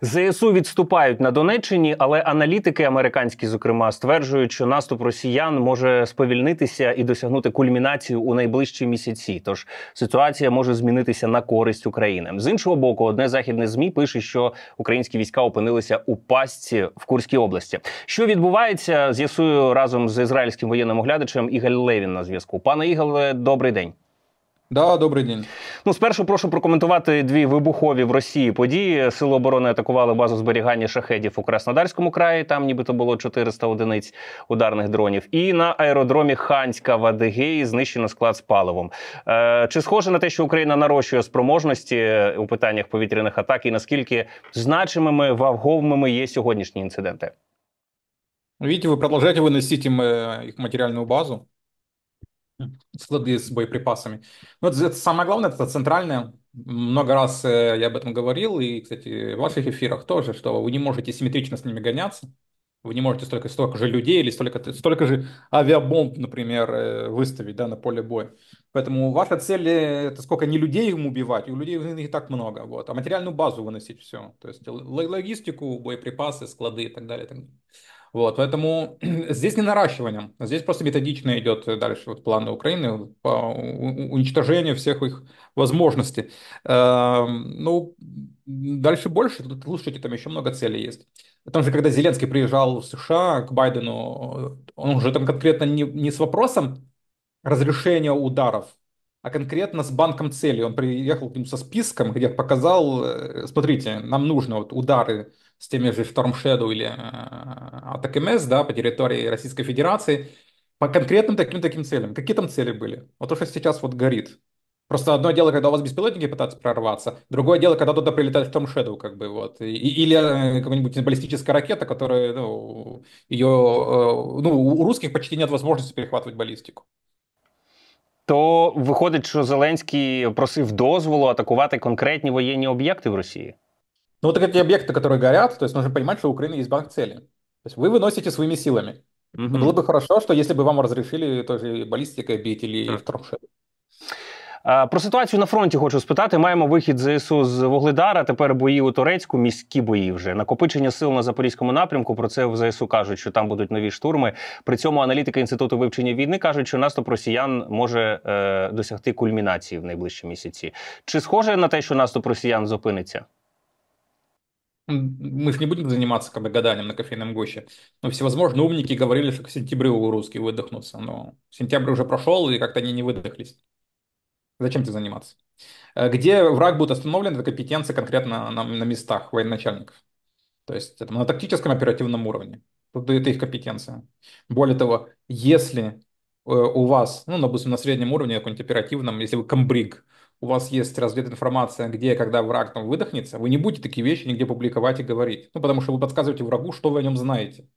ЗСУ відступають на Донеччині, але аналітики американські, зокрема, стверджують, що наступ росіян може сповільнитися і досягнути кульмінацію у найближчі місяці. Тож ситуація може змінитися на користь України. З іншого боку, одне західне змі пише, що українські війська опинилися у пастці в Курській області. Що відбувається, з'ясую разом з ізраїльським воєнним оглядачем Ігор Левін на зв'язку. Пане Ігоре, добрий день. Да, добрий день. Ну, спершу прошу прокоментувати дві вибухові в Росії події. Сили оборони атакували базу зберігання шахедів у Краснодарському краї. Там нібито було 400 одиниць ударних дронів. І на аеродромі Ханська в Адигеї знищено склад з паливом. Е, Чи схоже на те, що Україна нарощує спроможності у питаннях повітряних атак, і наскільки значимими ваговими є сьогоднішні інциденти? Видите, ви продовжуєте винести їм е, їх матеріальну базу. склады с боеприпасами. Но ну, это, это самое главное, это центральное. Много раз э, я об этом говорил, и, кстати, в ваших эфирах тоже, что вы не можете симметрично с ними гоняться. Вы не можете столько, столько же людей или столько, столько же авиабомб, например, э, выставить да, на поле боя. Поэтому ваша цель э, это сколько не людей им убивать, у людей их так много, вот, а материальную базу выносить все. То есть логистику, боеприпасы, склады и так далее. И так далее. Вот, поэтому здесь не наращиванием, здесь просто методично идет дальше вот планы Украины по уничтожению всех их возможностей. Эм, ну, дальше больше, тут слушайте, там еще много целей есть. Потому что когда Зеленский приезжал в США к Байдену, он уже там конкретно не, не с вопросом разрешения ударов, а конкретно с банком целей. Он приехал к ним со списком, где показал, э, смотрите, нам нужно вот удары с теми же Storm Shadow или э, Attack MS, да, по территории Российской Федерации, по конкретным таким-таким целям. Какие там цели были? Вот то, что сейчас вот горит. Просто одно дело, когда у вас беспилотники пытаются прорваться, другое дело, когда туда прилетает в Storm Shadow, как бы, вот. И, или э, какая-нибудь баллистическая ракета, которая, ну, ее, э, ну, у русских почти нет возможности перехватывать баллистику. То виходить, що Зеленський просив дозволу атакувати конкретні воєнні об'єкти в Росії. Ну, вот эти объекты, которые горят, то есть нужно понимать, что у Украины есть банк цели. То есть вы выносите своими силами. Угу. Было бы хорошо, что если бы вам разрешили тоже баллистикой бить или так. в Про ситуацію на фронті хочу спитати. Маємо вихід ЗСУ з Вогледара. Тепер бої у Торецьку, міські бої вже накопичення сил на запорізькому напрямку. Про це в ЗСУ кажуть, що там будуть нові штурми. При цьому аналітики інституту вивчення війни кажуть, що наступ росіян може е, досягти кульмінації в найближчі місяці. Чи схоже на те, що наступ росіян зупиниться? мы же не будем заниматься как бы гаданием на кофейном гуще. Но ну, всевозможные умники говорили, что к сентябрю у русские выдохнутся. Но сентябрь уже прошел, и как-то они не выдохлись. Зачем тебе заниматься? Э, где враг будет остановлен, это компетенция конкретно на, на местах военачальников. То есть это на тактическом оперативном уровне. Тут это их компетенция. Более того, если э, у вас, ну, допустим, на среднем уровне, каком-нибудь оперативном, если вы комбриг, у вас есть разведывательная информация, где, когда враг там выдохнется, вы не будете такие вещи нигде публиковать и говорить. Ну, потому что вы подсказываете врагу, что вы о нем знаете.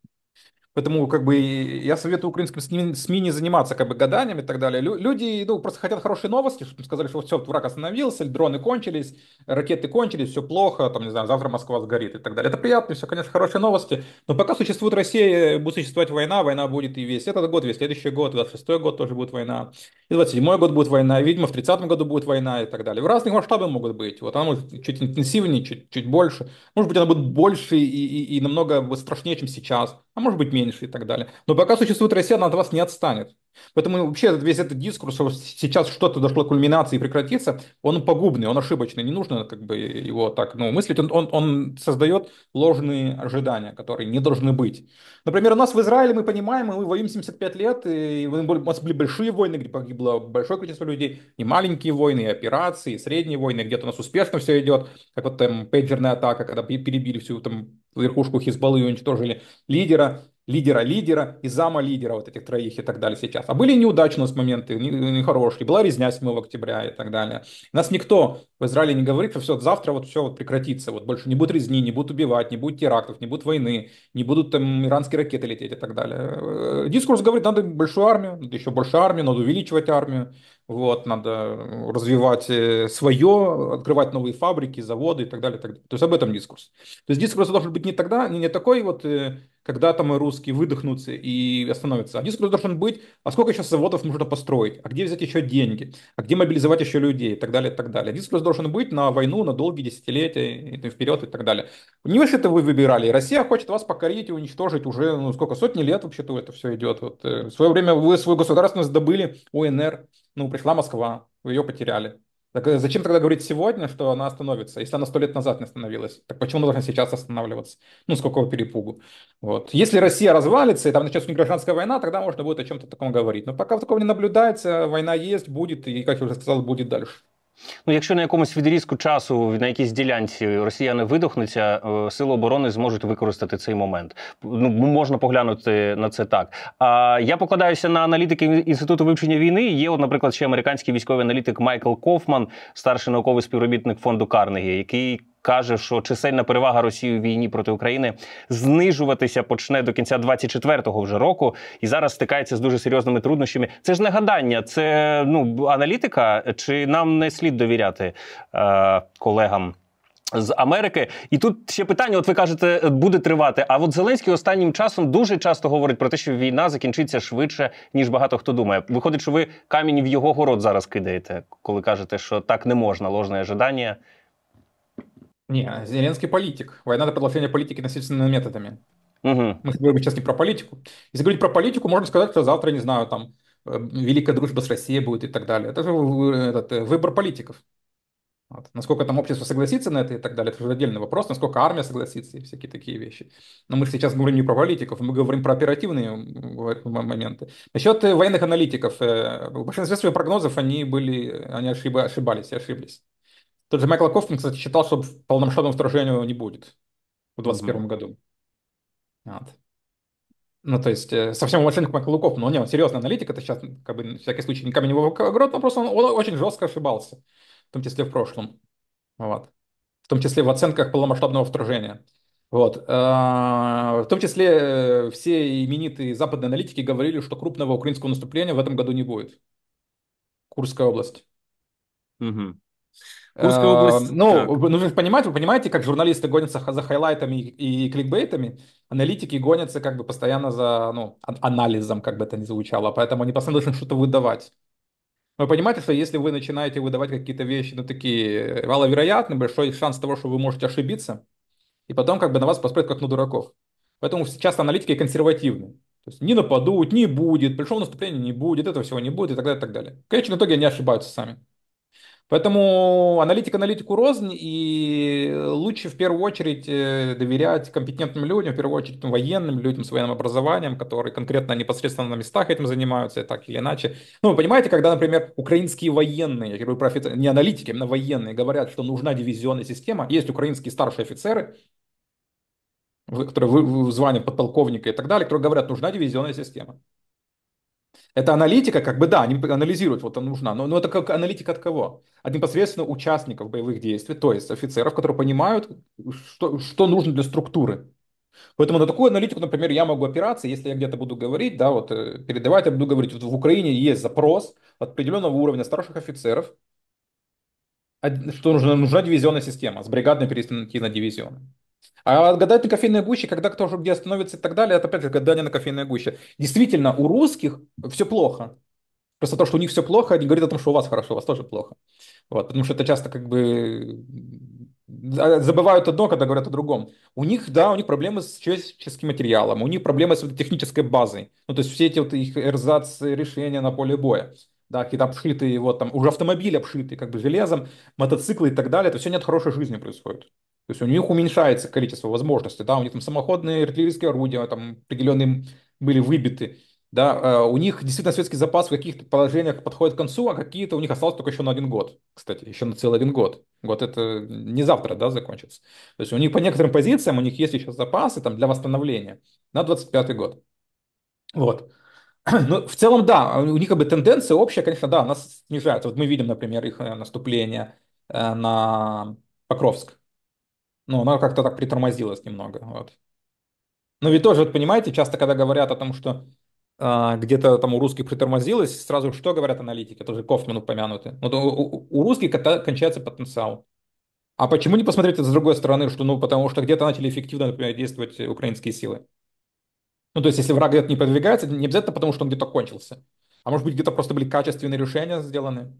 Поэтому как бы я советую украинским СМИ, не заниматься как бы гаданиями и так далее. Лю, люди ну, просто хотят хорошие новости, чтобы сказали, что все, враг остановился, дроны кончились, ракеты кончились, все плохо, там, не знаю, завтра Москва сгорит и так далее. Это приятно, все, конечно, хорошие новости. Но пока существует Россия, будет существовать война, война будет и весь этот год, весь следующий год, 26-й год тоже будет война, и 27-й год будет война, и, видимо, в 30-м году будет война и так далее. В разных масштабах могут быть. Вот она может чуть интенсивнее, чуть, чуть больше. Может быть, она будет больше и, и, и намного страшнее, чем сейчас а может быть меньше и так далее. Но пока существует Россия, она от вас не отстанет. Поэтому вообще этот, весь этот дискурс, что сейчас что-то дошло к кульминации и прекратится, он погубный, он ошибочный, не нужно как бы его так ну, мыслить, он, он, он создает ложные ожидания, которые не должны быть. Например, у нас в Израиле мы понимаем, мы воюем 75 лет, и у нас были большие войны, где погибло большое количество людей, и маленькие войны, и операции, и средние войны, где-то у нас успешно все идет, как вот там пейджерная атака, когда перебили всю там верхушку Хизбаллы и уничтожили лидера лидера лидера и зама лидера вот этих троих и так далее сейчас. А были неудачные у нас моменты, нехорошие, была резня 7 октября и так далее. Нас никто в Израиле не говорит, что все, завтра вот все вот прекратится, вот больше не будет резни, не будут убивать, не будет терактов, не будет войны, не будут там иранские ракеты лететь и так далее. Э, дискурс говорит, надо большую армию, надо еще больше армию, надо увеличивать армию, вот, надо э, развивать э, свое, открывать новые фабрики, заводы и так далее. так далее. То есть об этом дискурс. То есть дискурс должен быть не тогда, не, не такой вот, э, когда там и русские выдохнутся и остановятся. А дискурс должен быть, а сколько сейчас заводов можно построить, а где взять еще деньги, а где мобилизовать еще людей и так далее, и так далее. Дискурс должен быть на войну, на долгие десятилетия и вперед и так далее. Не вы же это вы выбирали. Россия хочет вас покорить и уничтожить уже, ну, сколько, сотни лет вообще-то это все идет. Вот, в свое время вы свою государственность добыли УНР. Ну, пришла Москва, вы ее потеряли. Так э, зачем тогда говорить сегодня, что она остановится, если она сто лет назад не остановилась? Так почему она должна сейчас останавливаться? Ну, с какого перепугу? Вот. Если Россия развалится, и там начнется гражданская война, тогда можно будет о чем-то таком говорить. Но пока такого не наблюдается, война есть, будет, и, как я уже сказал, будет дальше. Ну, якщо на якомусь відрізку часу на якійсь ділянці росіяни видохнуться, е, сили оборони зможуть використати цей момент. Ну можна поглянути на це так. А я покладаюся на аналітики інституту вивчення війни. Є, от, наприклад, ще американський військовий аналітик Майкл Кофман, старший науковий співробітник фонду Карнегі, який каже, що чисельна перевага Росії у війні проти України знижуватися почне до кінця 24-го вже року, і зараз стикається з дуже серйозними труднощами. Це ж не гадання, це ну аналітика, чи нам не слід довіряти е, колегам? З Америки, і тут ще питання: от ви кажете, буде тривати. А от Зеленський останнім часом дуже часто говорить про те, що війна закінчиться швидше, ніж багато хто думає. Виходить, що ви камінь в його город зараз кидаєте, коли кажете, що так не можна, ложне ожидання. Не, Зеленский политик. Война до продолжения политики насильственными методами. Угу. Мы говорим сейчас не про политику. Если говорить про политику, можно сказать, что завтра, не знаю, там э, великая дружба с Россией будет и так далее. Это же э, этот, э, выбор политиков. Вот. Насколько там общество согласится на это и так далее, это уже отдельный вопрос, насколько армия согласится и всякие такие вещи. Но мы сейчас говорим не про политиков, мы говорим про оперативные моменты. Насчет военных аналитиков, в большинстве своих прогнозов они были, они ошиб, ошибались и ошиблись. Тот же Майкл Кофтон, кстати, считал, что полномасштабного вторжения не будет в 2021 mm-hmm. году. Вот. Ну, то есть, э, совсем уважение к Майклу Кофтону, он не, он серьезный аналитик, это сейчас, как бы, всякий случай, не камень в огород, но просто он, он очень жестко ошибался, в том числе в прошлом. Вот. В том числе в оценках полномасштабного вторжения. Вот. Э, в том числе э, все именитые западные аналитики говорили, что крупного украинского наступления в этом году не будет. Курская область. Угу. Курская э, область. Ну, так. ну, вы понимаете, вы понимаете, как журналисты гонятся за хайлайтами и кликбейтами, аналитики гонятся как бы постоянно за ну, анализом, как бы это ни звучало, поэтому они постоянно должны что-то выдавать. Вы понимаете, что если вы начинаете выдавать какие-то вещи, ну, такие э, маловероятные, большой шанс того, что вы можете ошибиться, и потом как бы на вас посмотрят как на дураков. Поэтому часто аналитики консервативны. То есть не нападут, не будет, пришел наступление, не будет, этого всего не будет и так далее, и так далее. В конечном итоге они ошибаются сами. Поэтому аналитик аналитику рознь, и лучше в первую очередь э, доверять компетентным людям, в первую очередь военным людям с военным образованием, которые конкретно непосредственно на местах этим занимаются, так или иначе. Ну, вы понимаете, когда, например, украинские военные, я говорю про офицеры, не аналитики, именно военные, говорят, что нужна дивизионная система, есть украинские старшие офицеры, которые в звании подполковника и так далее, которые говорят, нужна дивизионная система. Это аналитика, как бы, да, они анализируют, вот она нужна, но, но это как аналитика от кого? От непосредственно участников боевых действий, то есть офицеров, которые понимают, что, что нужно для структуры. Поэтому на такую аналитику, например, я могу опираться, если я где-то буду говорить, да, вот э, передавать, я буду говорить, вот в Украине есть запрос от определенного уровня старших офицеров, а, что нужна, нужна дивизионная система с бригадной перейти на дивизион. А гадать на кофейной гуще, когда кто же где остановится и так далее, это опять же гадание на кофейной гуще. Действительно, у русских все плохо. Просто то, что у них все плохо, не говорит о том, что у вас хорошо, у вас тоже плохо. Вот, потому что это часто как бы а, забывают одно, когда говорят о другом. У них, да, у них проблемы с человеческим материалом, у них проблемы с технической базой. Ну, то есть все эти вот их эрзац решения на поле боя да, какие-то обшитые, вот там уже автомобили обшитые как бы железом, мотоциклы и так далее, это все нет хорошей жизни происходит. То есть у них уменьшается количество возможностей, да, у них там самоходные артиллерийские орудия, там определенные были выбиты, да, э, у них действительно светский запас в каких-то положениях подходит к концу, а какие-то у них осталось только еще на один год, кстати, еще на целый один год. Вот это не завтра, да, закончится. То есть у них по некоторым позициям, у них есть еще запасы там для восстановления на 25 год. Вот. Ну, в целом, да, а у них как бы тенденция общая, конечно, да, у нас снижается. Вот мы видим, например, их э, наступление э, на Покровск. Ну, оно как-то так притормозилось немного. Вот. Но ведь тоже, вот, понимаете, часто, когда говорят о том, что э, где-то там у русских притормозилось, сразу что говорят аналитики, тоже Кофман упомянутый. Вот у, у, у русских когда кончается потенциал. А почему не посмотреть это с другой стороны, что ну потому что где-то начали эффективно, например, действовать украинские силы? Ну, то есть, если враг где-то не продвигается, не обязательно потому, что он где-то кончился. А может быть, где-то просто были качественные решения сделаны. Но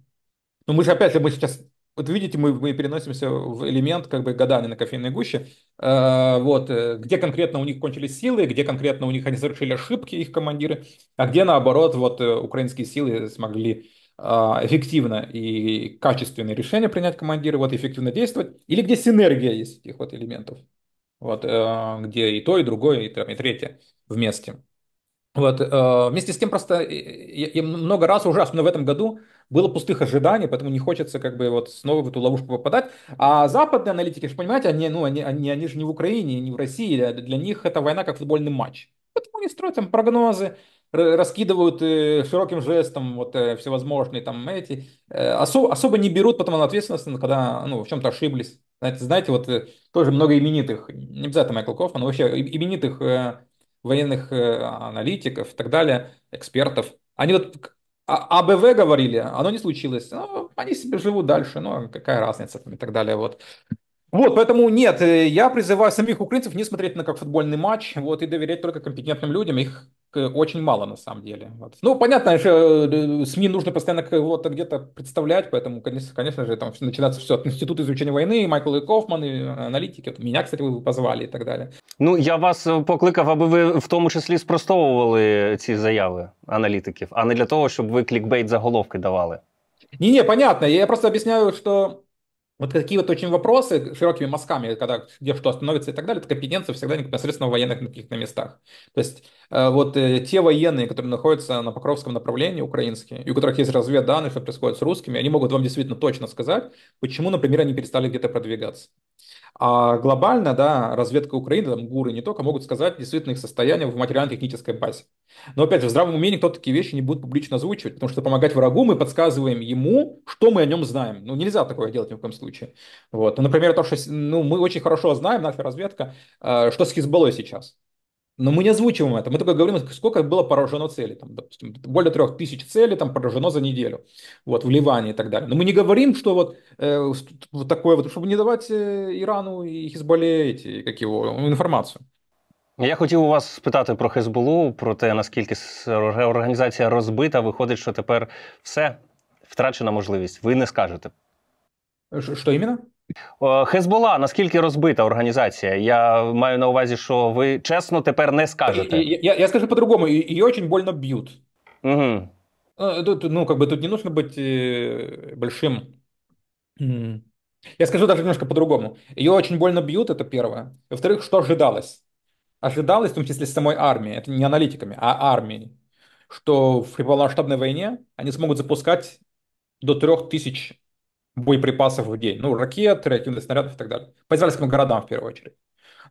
ну, мы же опять, же мы сейчас вот видите, мы, мы переносимся в элемент как бы гадания на кофейной гуще. Э, вот, э, где конкретно у них кончились силы, где конкретно у них они совершили ошибки, их командиры, а где, наоборот, вот э, украинские силы смогли э, эффективно и качественные решения принять командиры, вот эффективно действовать, или где синергия есть этих вот элементов, вот, э, где и то, и другое, и, и третье вместе. Вот, э, вместе с тем просто э, я, много раз уже, особенно в этом году было пустых ожиданий, поэтому не хочется как бы вот снова в эту ловушку попадать. А западные аналитики, же понимаете, они, ну, они, они, они же не в Украине, не в России, а для них эта война как футбольный матч. Поэтому они строят там прогнозы, раскидывают э, широким жестом вот всевозможные там эти. Особо, особо не берут потом на ответственность, когда ну, в чем-то ошиблись. Знаете, знаете, вот тоже много именитых, не обязательно Майкл Кофман, но вообще именитых военных э, аналитиков и так далее, экспертов. Они вот АБВ а, а, говорили, оно не случилось. Ну, они себе живут дальше, ну какая разница и так далее. Вот. Вот, поэтому нет, э, я призываю самих украинцев не смотреть на как футбольный матч, вот, и доверять только компетентным людям, их очень мало на самом деле. Вот. Ну, понятно, что э, СМИ нужно постоянно кого-то где-то представлять, поэтому, конечно, конечно же, там начинается все от Института изучения войны, и Майкл и Кофман, и э, аналитики. От меня, кстати, вы позвали и так далее. Ну, я вас э, покликав, аби ви в тому числі спростовували ці заяви аналітиків, а не для того, щоб ви клікбейт заголовки давали. Не-не, понятно. Я просто объясняю, что Вот такие вот очень вопросы широкими мазками, когда где что остановится и так далее, это компетенция всегда непосредственно военных каких-то местах. То есть э, вот э, те военные, которые находятся на Покровском направлении украинские, и у которых есть разведданные, что происходит с русскими, они могут вам действительно точно сказать, почему, например, они перестали где-то продвигаться. А глобально, да, разведка Украины, там, гуры не только могут сказать действительно их состояние в материально-технической базе. Но опять же, в здравом умении кто такие вещи не будет публично озвучивать, потому что помогать врагу мы подсказываем ему, что мы о нем знаем. Ну, нельзя такое делать ни в коем случае. Вот. Ну, например, то, что ну, мы очень хорошо знаем, наша разведка, э, что с Хизбаллой сейчас. Но мы не озвучиваем это, мы только говорим, сколько было поражено целей, там, допустим, более трех тысяч целей там поражено за неделю, вот, в Ливане и так далее. Но мы не говорим, что вот, э, вот такое вот, чтобы не давать э, Ирану Ірану і Хізболі, как его информацию. Я хотів у вас спитати про Хезболу, про те, наскільки організація розбита, виходить, що тепер все, втрачена можливість. Ви не скажете. Що іменно? Хезбола наскільки розбита організація? Я маю на увазі, що ви чесно тепер не скажете. Я, я, я скажу по-другому, її дуже больно б'ють. Угу. Тут, ну, как бы тут не нужно быть большим. Я скажу даже немножко по-другому. Ее очень больно бьют, это первое. Во-вторых, что ожидалось? Ожидалось, в том числе, с самой армии, это не аналитиками, а армией, что в полномасштабной войне они смогут запускать до трех тысяч боеприпасов в день, ну, ракет, реактивных снарядов и так далее, по израильским городам в первую очередь.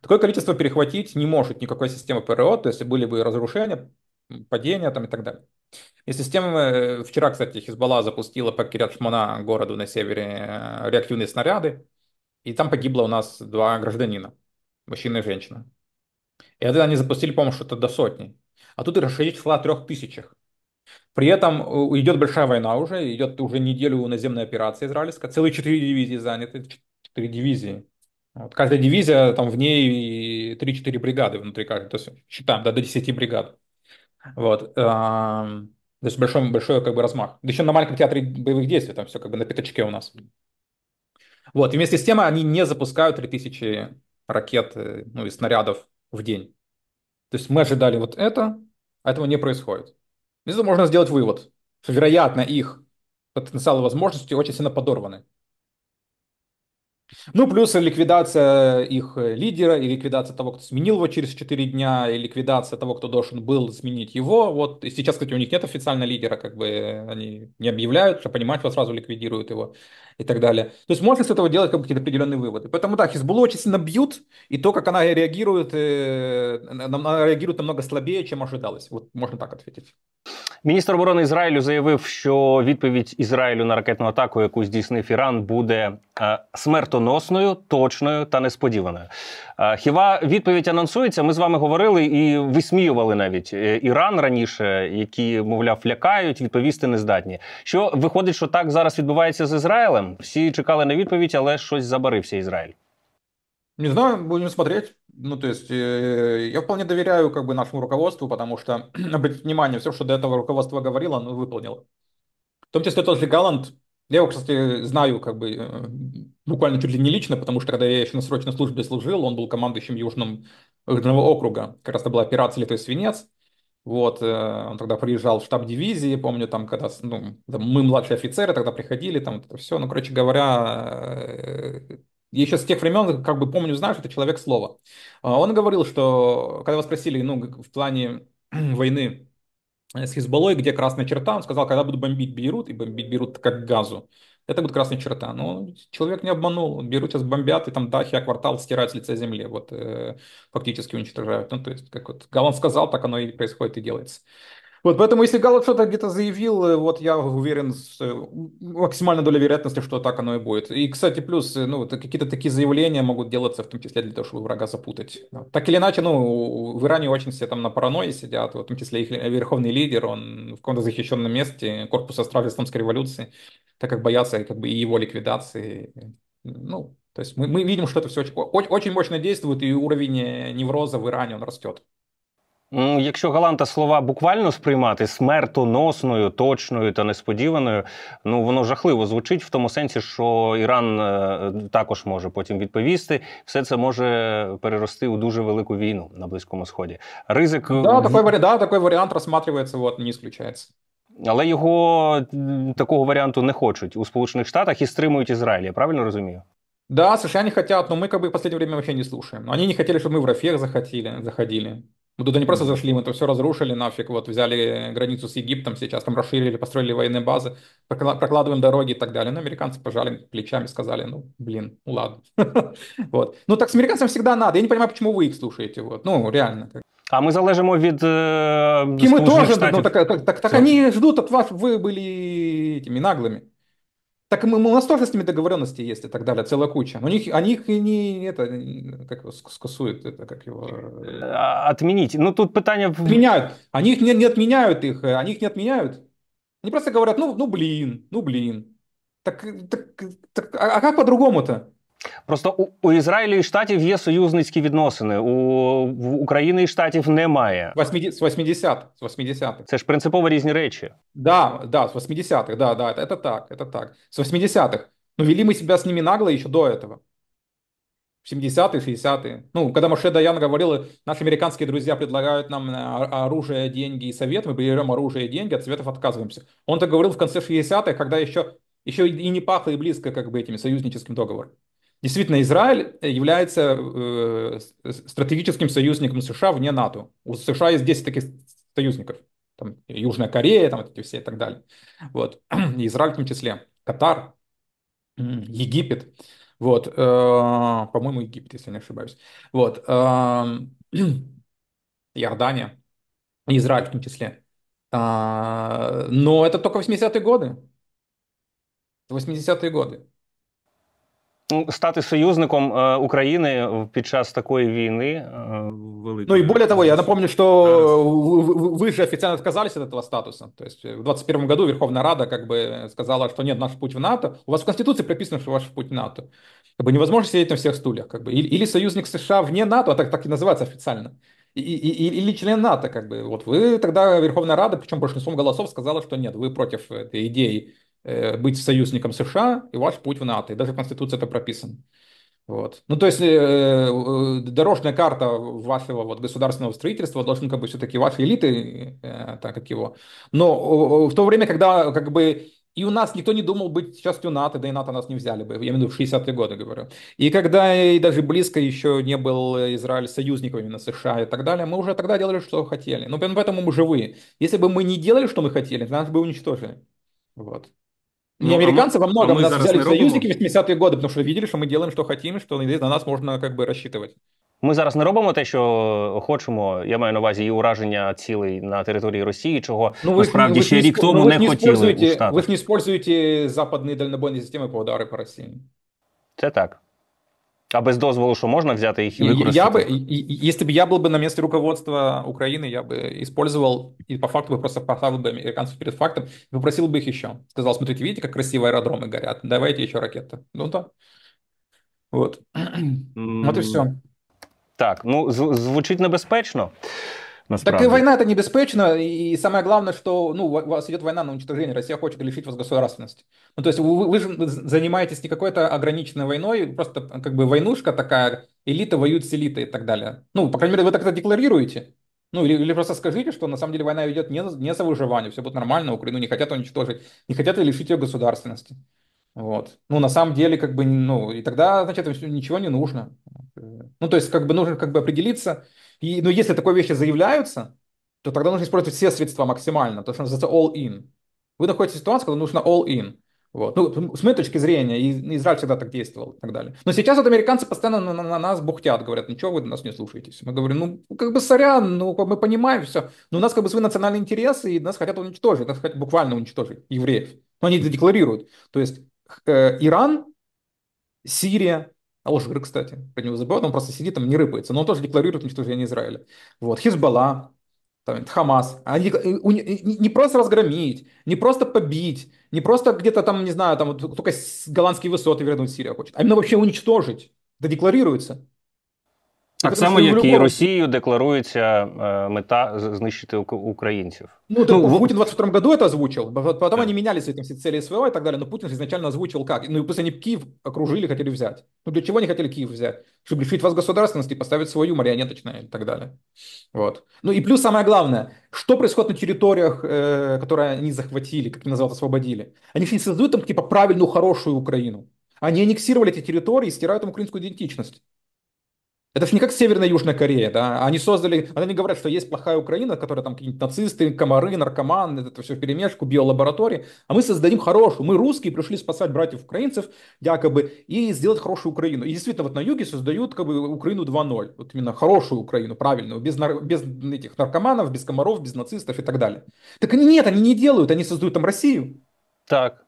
Такое количество перехватить не может никакой системы ПРО, то есть были бы разрушения, падения там и так далее. И система, э, вчера, кстати, Хизбалла запустила по Кирят-Шмана, городу на севере, э, реактивные снаряды, и там погибло у нас два гражданина, мужчина и женщина. И это они запустили, по-моему, что-то до сотни. А тут и расширить числа о трех тысячах. При этом э, идет большая война уже, идет уже неделю наземная операция израильская, целые четыре дивизии заняты, четыре дивизии. Вот, каждая дивизия, там в ней 3-4 бригады внутри каждой, то есть считаем, да, до 10 бригад. Вот. Э, то есть большой, большой как бы размах. Да еще на маленьком театре боевых действий, там все как бы на пятачке у нас. Вот, и вместе с тем они не запускают 3000 ракет, э, ну и снарядов в день. То есть мы ожидали вот это, а этого не происходит. Из этого можно сделать вывод, что, вероятно, их потенциал и возможности очень сильно подорваны. Ну, плюс ликвидация их лидера и ликвидация того, кто сменил его через 4 дня, и ликвидация того, кто должен был сменить его. Вот и сейчас, кстати, у них нет официально лидера, как бы они не объявляют, что понимать, вот сразу ликвидируют его и так далее. То есть можно с этого делать как бы, какие-то определенные выводы. Поэтому да, Хизбулу очень сильно бьют, и то, как она реагирует, э, она реагирует намного слабее, чем ожидалось. Вот можно так ответить. Міністр оборони Ізраїлю заявив, що відповідь Ізраїлю на ракетну атаку, яку здійснив Іран, буде е, смертоносною, точною та несподіваною. Е, хіба відповідь анонсується? Ми з вами говорили і висміювали навіть е, Іран раніше, які, мовляв, лякають, відповісти не здатні. Що виходить, що так зараз відбувається з Ізраїлем? Всі чекали на відповідь, але щось забарився Ізраїль. Не знаю, будем смотреть. Ну, то есть, э, я вполне доверяю как бы нашему руководству, потому что, обратите внимание, все, что до этого руководство говорило, оно выполнило. В том числе тот же Галланд, я его, кстати, знаю как бы э, буквально чуть ли не лично, потому что когда я еще на срочной службе служил, он был командующим Южным Южного округа. Как раз это была операция «Литой свинец». Вот, э, он тогда приезжал в штаб дивизии, помню, там, когда ну, мы младшие офицеры тогда приходили, там, это все. Ну, короче говоря, я еще с тех времен, как бы помню, знаю, что это человек слова. А, он говорил, что когда его спросили, ну, в плане войны э, с Хизбаллой, где красная черта, он сказал, когда буду бомбить Бейрут, и бомбить Бейрут как газу, это будет красная черта. Но человек не обманул, Бейрут сейчас бомбят, и там Дахия а квартал стирают с лица земли, вот э, фактически уничтожают. Ну, то есть, как вот Галан сказал, так оно и происходит и делается. Вот, поэтому если Галлоп что-то где-то заявил, э, вот я уверен, с э, максимальной долей вероятности, что так оно и будет. И, кстати, плюс, э, ну, какие-то такие заявления могут делаться, в том числе для того, чтобы врага запутать. Ну, так или иначе, ну, в Иране очень все там на паранойи сидят, Вот в том числе их верховный лидер, он в каком-то защищенном месте, корпус страха исламской революции, так как боятся как бы и его ликвидации. Ну, то есть мы, мы видим, что это все очень, очень мощно действует, и уровень невроза в Иране он растет. Якщо Галанта слова буквально сприймати смертоносною, точною та несподіваною, ну воно жахливо звучить в тому сенсі, що Іран е, також може потім відповісти. Все це може перерости у дуже велику війну на близькому сході. Ризик да, такий, да, такий варіант розсматривається, вот не ісключається. Але його такого варіанту не хочуть у Сполучених Штатах і стримують Ізраїль. Я правильно розумію? Да, США не хотят, но мы как бы в последнее время вообще не слушаем. Они не хотели, чтобы мы в РФ захотели, заходили. Мы туда не просто зашли, мы это все разрушили нафиг, вот взяли границу с Египтом, сейчас там расширили, построили военные базы, прокладываем дороги и так далее. Но американцы пожали плечами, сказали, ну, блин, ну ладно. вот. Ну так с американцами всегда надо. Я не понимаю, почему вы их слушаете. Вот. Ну, реально. А мы залежимо від э, мы тоже, теж, ну, так, так, так, так вони ждуть від вас, вы были этими наглыми. Так мы у нас тоже с ними договоренности есть и так далее, целая куча. Но них, они их и не это, как его, скасуют, это как его... Э, а, отменить. Ну, тут пытание... Отменяют. Они их не, не отменяют их, э, они их не отменяют. Они просто говорят, ну, ну блин, ну блин. Так, так, так а, а как по-другому-то? Просто у, у Ізраїлю і штатів є союзницькі відносини. У в України і штатів немає. 80, з 80-х. Це ж принципово різні речі. Да, да, з 80-х, да, да, это, так, это так. С 80-х. Но ну, вели мы себя с ними нагло еще до этого. В 70-е, 60-е. Ну, когда Моше Даян говорил, наши американские друзья предлагают нам э, оружие, деньги и совет, мы берем оружие деньги, от советов отказываемся. Он так говорил в конце 60-х, когда еще, еще и не пахло и близко как бы этим союзническим договором. Действительно, Израиль является э, стратегическим союзником США вне НАТО. У США есть 10 таких союзников. Там, Южная Корея, там эти все и так далее. Вот. Израиль в том числе. Катар, Египет. Вот. Э, по-моему, Египет, если не ошибаюсь. Вот. Э, Иордания. Израиль в том числе. Э, но это только 80-е годы. 80-е годы. Ну, стати союзником України під час такої війны. Ну и более того, я напомню, что вы же официально отказались от этого статуса. То есть э, в 2021 году Верховная Рада как бы сказала, что нет, наш путь в НАТО. У вас в Конституции прописано, что ваш путь в НАТО. Как бы невозможно сидеть на всех стульях. Как бы. Или союзник США вне НАТО, а так, так и называется официально. И, и, или член НАТО, как бы. Вот вы тогда Верховная Рада, причем большинством голосов, сказала, что нет, вы против этой идеи Э, быть союзником США, и ваш путь в НАТО. И даже в Конституции это прописано. Вот. Ну, то есть э, э дорожная карта вашего вот, государственного строительства должна как бы все-таки ваши элиты, э, так как его. Но э, в то время, когда как бы и у нас никто не думал быть частью НАТО, да и НАТО нас не взяли бы, я имею в виду в 60-е годы, говорю. И когда и даже близко еще не был Израиль союзником именно США и так далее, мы уже тогда делали, что хотели. Но ну, поэтому мы живы. Если бы мы не делали, что мы хотели, то нас бы уничтожили. Вот. Ну, и американцы во многом а нас взяли в союзники в 80-ті годы, потому что видели, що ми делаем, що хотим, що на нас можна как бы рассчитывать. Ми зараз не робимо те, що хочемо. Я маю на увазі і ураження цілей на території Росії, чого ну, ви насправді ви ще не, рік тому ну, ви не хотіли. ви ж не використовуєте западні дальнобойні системи по удари по Росії. Це так. А без дозволу, что можно взять їх і використати? Я бы, если бы я был бы на месте руководства Украины, я бы использовал и по факту бы просто поставил бы американцев перед фактом попросил бы их еще. Сказал, смотрите, видите, как красиво аэродромы горят, давайте еще ракеты. Ну да. Вот. Mm Вот и все. Так, ну звучит небезпечно. Насправді. Так і війна це небезпечно, і саме головне, що ну, у вас йде війна на уничтожение, Росія хоче лишити вас государственности. Ну, то есть вы, вы же занимаетесь не какой-то ограниченной войной, просто как бы войнушка такая, элита воюет с элитой и так далее. Ну, по крайней мере, вы так это декларируете. Ну, или, или просто скажите, что на самом деле война идет не, не за выживание, все будет нормально, Украину не хотят уничтожить, не хотят лишить ее государственности. Вот. Ну, на самом деле, как бы, ну, и тогда, значит, ничего не нужно. Ну, то есть, как бы, нужно как бы определиться, и, но ну, если такие вещи заявляются, то тогда нужно использовать все средства максимально, то что называется all-in. Вы находитесь в ситуации, когда нужно all-in. Вот. Ну, с моей точки зрения, и Израиль всегда так действовал и так далее. Но сейчас вот американцы постоянно на, на, нас бухтят, говорят, ничего, «Ну, вы нас не слушаетесь. Мы говорим, ну, как бы сорян, ну, мы понимаем все, но у нас как бы свои национальные интересы, и нас хотят уничтожить, нас хотят буквально уничтожить, евреев. Но они это декларируют. То есть э, Иран, Сирия, а Алжир, кстати, про него забывают, он просто сидит там, не рыпается, но он тоже декларирует уничтожение Израиля. Вот, Хизбалла, там, Хамас, они, а э, у, э, не, не просто разгромить, не просто побить, не просто где-то там, не знаю, там только голландские высоты вернуть Сирия хочет, а именно вообще уничтожить, да декларируется. Так само, ну, як любому... і Росією декларується мета знищити українцев. Ну, да, ну, ну Путин в 22 году это озвучил, потом да. они менялись этим все цели СВО и так далее, но Путин изначально озвучил как. Ну, и пусть они Киев окружили, хотели взять. Ну, для чего они хотели Киев взять? Чтобы лишить вас государственности, поставить свою марионеточную и так далее. Вот. Ну, и плюс самое главное, что происходит на территориях, э, которые они захватили, как я назвал, освободили? Они же не создают там, типа, правильную, хорошую Украину. Они аннексировали эти территории и стирают там украинскую идентичность. Это же не как Северная и Южная Корея, да? Они создали, они говорят, что есть плохая Украина, которая там какие-нибудь нацисты, комары, наркоманы, это все в перемешку, биолаборатории. А мы создадим хорошую. Мы русские пришли спасать братьев украинцев, якобы, и сделать хорошую Украину. И действительно, вот на юге создают как бы Украину 2.0. Вот именно хорошую Украину, правильную, без, нар- без этих наркоманов, без комаров, без нацистов и так далее. Так нет, они не делают, они создают там Россию. Так,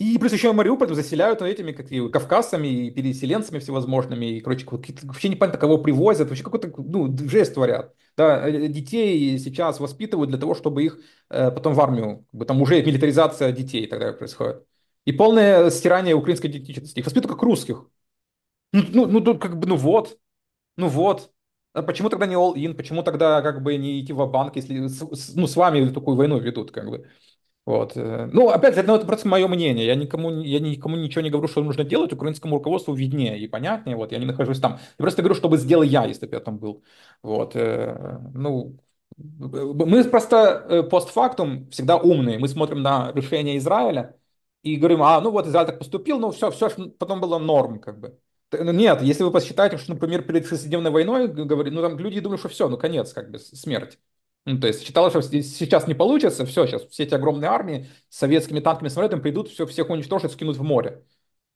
и плюс еще Мариуполь заселяют этими как и кавказцами и переселенцами всевозможными. И, короче, вообще непонятно, кого привозят. Вообще какой-то, ну, жесть творят. Да, э, э, детей сейчас воспитывают для того, чтобы их э, потом в армию, как бы, там уже милитаризация детей тогда происходит. И полное стирание украинской идентичности. Их воспитывают как русских. Ну, ну, ну, тут как бы, ну вот, ну вот. А почему тогда не all-in? Почему тогда как бы не идти в банк если ну, с вами такую войну ведут, как бы? Вот. Э, ну, опять же, ну, это просто мое мнение. Я никому, я никому ничего не говорю, что нужно делать. Украинскому руководству виднее и понятнее. Вот, я не нахожусь там. Я просто говорю, чтобы сделал я, если бы я там был. Вот. Э, ну, мы просто э, постфактум всегда умные. Мы смотрим на решение Израиля и говорим, а, ну вот Израиль так поступил, ну все, все потом было норм, как бы. Ну, нет, если вы посчитаете, что, например, перед шестидневной войной, говорили, ну там люди думали, что все, ну конец, как бы, смерть. Ну, то есть считалось, что сейчас не получится, все, сейчас все эти огромные армии с советскими танками самолетами придут, все, всех уничтожат, скинут в море.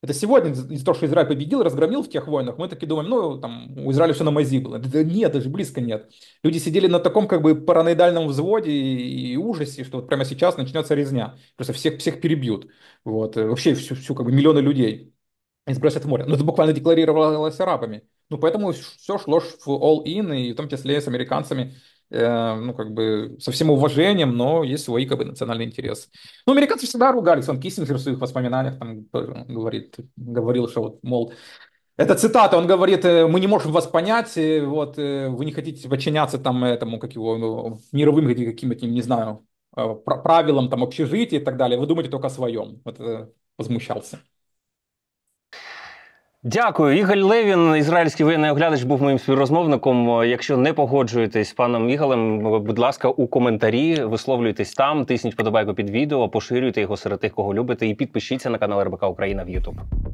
Это сегодня из-за того, что Израиль победил, разгромил в тех войнах, мы такие думаем, ну, там, у Израиля все на мази было. Да нет, даже близко нет. Люди сидели на таком, как бы, параноидальном взводе и, и ужасе, что вот прямо сейчас начнется резня. Просто всех, всех перебьют. Вот. Э, вообще всю, всю, как бы, миллионы людей и сбросят в море. Но ну, это буквально декларировалось арабами. Ну, поэтому все шло в all-in, и в том числе с американцами, Э, ну, как бы, со всем уважением, но есть свои как бы, национальные интересы. Ну, американцы всегда ругались, он Киссинджер в своих воспоминаниях там говорит, говорил, что вот, мол, это цитата, он говорит, э, мы не можем вас понять, э, вот, вы не хотите подчиняться там этому, как его, ну, мировым каким-то, не знаю, правилам там общежития и так далее, вы думаете только о своем. Вот возмущался. Дякую, Ігор Левін, ізраїльський воєнний оглядач, був моїм співрозмовником. Якщо не погоджуєтесь з паном Ігалем, будь ласка, у коментарі висловлюйтесь там, тисніть подобайку під відео, поширюйте його серед тих, кого любите, і підпишіться на канал РБК Україна в YouTube.